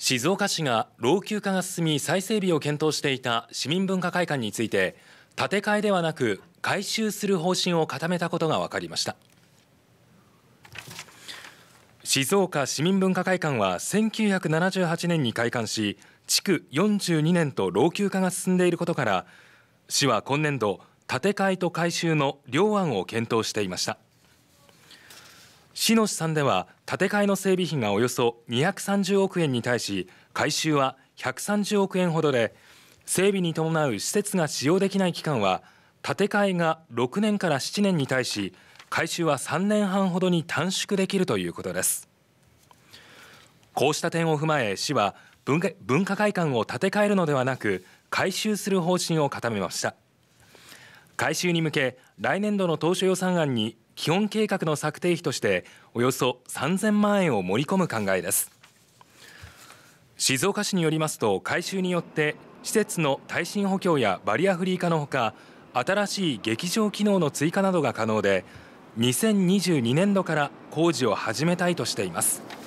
静岡市が老朽化が進み再整備を検討していた市民文化会館について建て替えではなく改修する方針を固めたことが分かりました静岡市民文化会館は1978年に開館し築42年と老朽化が進んでいることから市は今年度建て替えと改修の両案を検討していました市の試算では建て替えの整備費がおよそ230億円に対し改修は130億円ほどで整備に伴う施設が使用できない期間は建て替えが6年から7年に対し改修は3年半ほどに短縮できるということですこうした点を踏まえ市は文化会館を建て替えるのではなく改修する方針を固めました改修に向け来年度の当初予算案に基本計画の策定費としておよそ3000万円を盛り込む考えです静岡市によりますと改修によって施設の耐震補強やバリアフリー化のほか新しい劇場機能の追加などが可能で2022年度から工事を始めたいとしています。